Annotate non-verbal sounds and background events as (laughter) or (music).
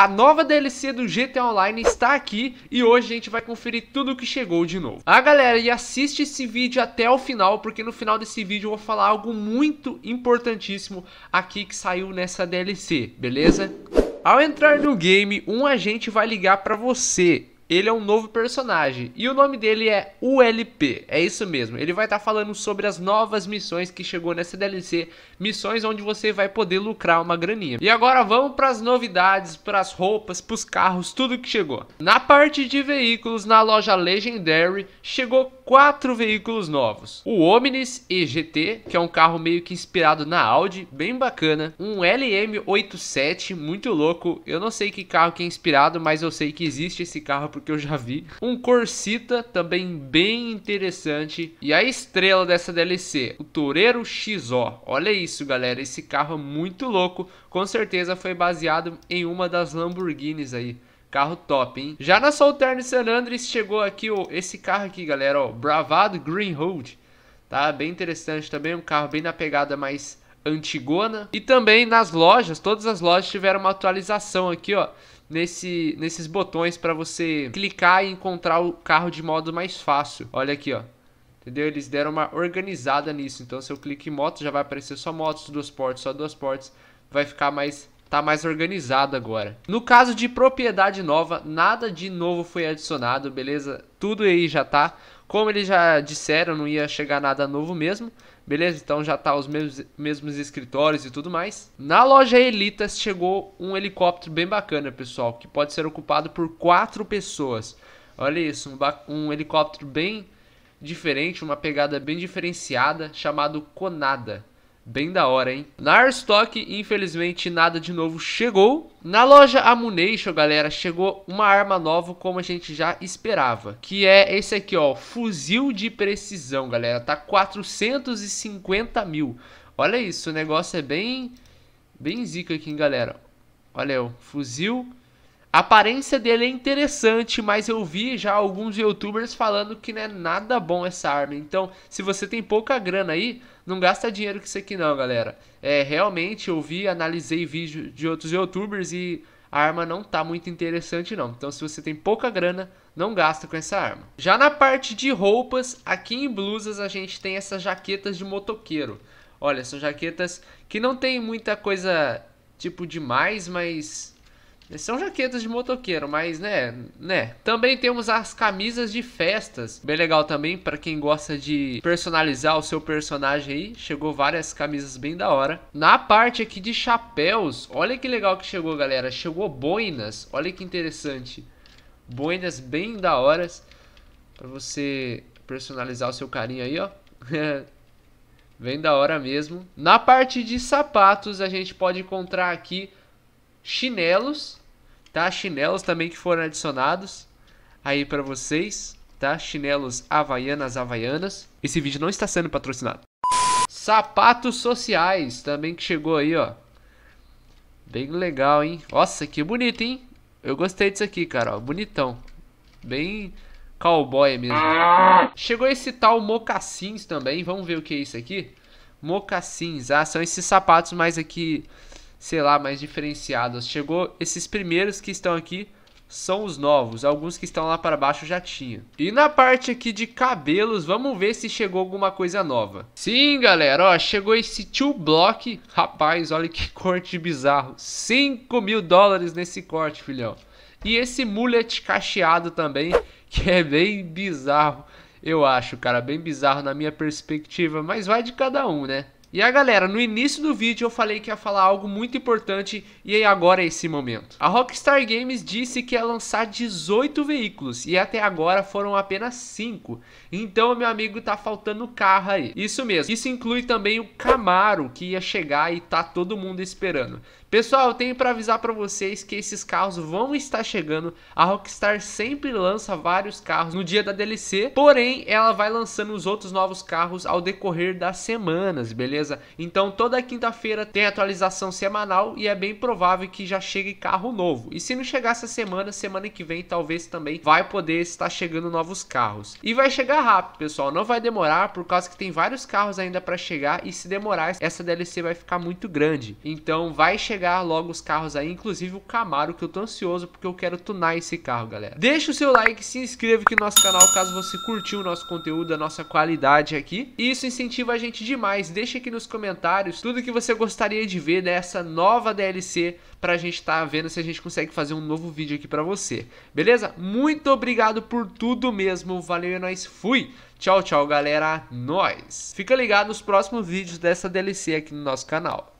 A nova DLC do GTA Online está aqui e hoje a gente vai conferir tudo o que chegou de novo. Ah, galera, e assiste esse vídeo até o final, porque no final desse vídeo eu vou falar algo muito importantíssimo aqui que saiu nessa DLC, beleza? Ao entrar no game, um agente vai ligar para você ele é um novo personagem e o nome dele é ULP, é isso mesmo. Ele vai estar tá falando sobre as novas missões que chegou nessa DLC, missões onde você vai poder lucrar uma graninha. E agora vamos para as novidades, para as roupas, para os carros, tudo que chegou. Na parte de veículos, na loja Legendary, chegou quatro veículos novos. O Omnis EGT, que é um carro meio que inspirado na Audi, bem bacana. Um LM87, muito louco. Eu não sei que carro que é inspirado, mas eu sei que existe esse carro porque eu já vi. Um Corsita, também bem interessante. E a estrela dessa DLC, o Toureiro XO. Olha isso, galera. Esse carro é muito louco. Com certeza foi baseado em uma das Lamborghinis aí. Carro top, hein? Já na Solterno San Andres chegou aqui ó, esse carro aqui, galera, ó, Bravado Green Road. Tá bem interessante também, um carro bem na pegada mais antigona. E também nas lojas, todas as lojas tiveram uma atualização aqui, ó, nesse, nesses botões para você clicar e encontrar o carro de modo mais fácil. Olha aqui, ó. Entendeu? Eles deram uma organizada nisso. Então, se eu clico em moto, já vai aparecer só motos, duas portas, só duas portas. Vai ficar mais tá mais organizado agora. No caso de propriedade nova, nada de novo foi adicionado, beleza? Tudo aí já tá. Como eles já disseram, não ia chegar nada novo mesmo. Beleza? Então já tá os mesmos, mesmos escritórios e tudo mais. Na loja Elitas chegou um helicóptero bem bacana, pessoal, que pode ser ocupado por quatro pessoas. Olha isso, um, um helicóptero bem diferente, uma pegada bem diferenciada, chamado Conada. Bem da hora, hein? Na Arstock, infelizmente, nada de novo chegou. Na loja Amunation, galera, chegou uma arma nova como a gente já esperava. Que é esse aqui, ó. Fuzil de precisão, galera. Tá 450 mil. Olha isso, o negócio é bem... Bem zica aqui, hein, galera. Olha, o fuzil a aparência dele é interessante, mas eu vi já alguns youtubers falando que não é nada bom essa arma. Então, se você tem pouca grana aí, não gasta dinheiro com isso aqui não, galera. É, realmente eu vi, analisei vídeo de outros youtubers e a arma não tá muito interessante não. Então, se você tem pouca grana, não gasta com essa arma. Já na parte de roupas, aqui em blusas a gente tem essas jaquetas de motoqueiro. Olha, são jaquetas que não tem muita coisa tipo demais, mas são jaquetas de motoqueiro, mas né, né. Também temos as camisas de festas, bem legal também para quem gosta de personalizar o seu personagem aí. Chegou várias camisas bem da hora. Na parte aqui de chapéus, olha que legal que chegou, galera. Chegou boinas, olha que interessante. Boinas bem da horas para você personalizar o seu carinho aí, ó. (laughs) Bem da hora mesmo. Na parte de sapatos, a gente pode encontrar aqui chinelos, tá? Chinelos também que foram adicionados aí para vocês, tá? Chinelos havaianas, havaianas. Esse vídeo não está sendo patrocinado. Sapatos sociais também que chegou aí, ó. Bem legal, hein? Nossa, que bonito, hein? Eu gostei disso aqui, cara, ó. Bonitão. Bem cowboy mesmo. Chegou esse tal mocassins também. Vamos ver o que é isso aqui. Mocassins. Ah, são esses sapatos mais aqui sei lá, mais diferenciados Chegou esses primeiros que estão aqui são os novos, alguns que estão lá para baixo já tinha. E na parte aqui de cabelos, vamos ver se chegou alguma coisa nova. Sim, galera, ó, chegou esse two block, rapaz, olha que (laughs) corte bizarro, 5 mil dólares nesse corte, filhão. E esse mullet cacheado também, (laughs) que é bem bizarro, eu acho, cara, bem bizarro na minha perspectiva, mas vai de cada um, né? E a galera, no início do vídeo eu falei que ia falar algo muito importante e aí agora é esse momento. A Rockstar Games disse que ia lançar 18 veículos e até agora foram apenas 5. Então, meu amigo, tá faltando carro aí. Isso mesmo. Isso inclui também o Camaro que ia chegar e tá todo mundo esperando. Pessoal, eu tenho para avisar para vocês que esses carros vão estar chegando. A Rockstar sempre lança vários carros no dia da DLC, porém ela vai lançando os outros novos carros ao decorrer das semanas, beleza? Então toda quinta-feira tem atualização semanal e é bem provável que já chegue carro novo. E se não chegar essa semana, semana que vem talvez também vai poder estar chegando novos carros. E vai chegar rápido, pessoal, não vai demorar por causa que tem vários carros ainda para chegar e se demorar essa DLC vai ficar muito grande. Então vai chegar chegar logo os carros aí, inclusive o Camaro, que eu tô ansioso porque eu quero tunar esse carro, galera. Deixa o seu like, se inscreva aqui no nosso canal caso você curtiu o nosso conteúdo, a nossa qualidade aqui. E isso incentiva a gente demais. Deixa aqui nos comentários tudo que você gostaria de ver dessa nova DLC pra gente estar tá vendo se a gente consegue fazer um novo vídeo aqui pra você. Beleza? Muito obrigado por tudo mesmo. Valeu e é nós fui! Tchau, tchau, galera. Nós. Fica ligado nos próximos vídeos dessa DLC aqui no nosso canal.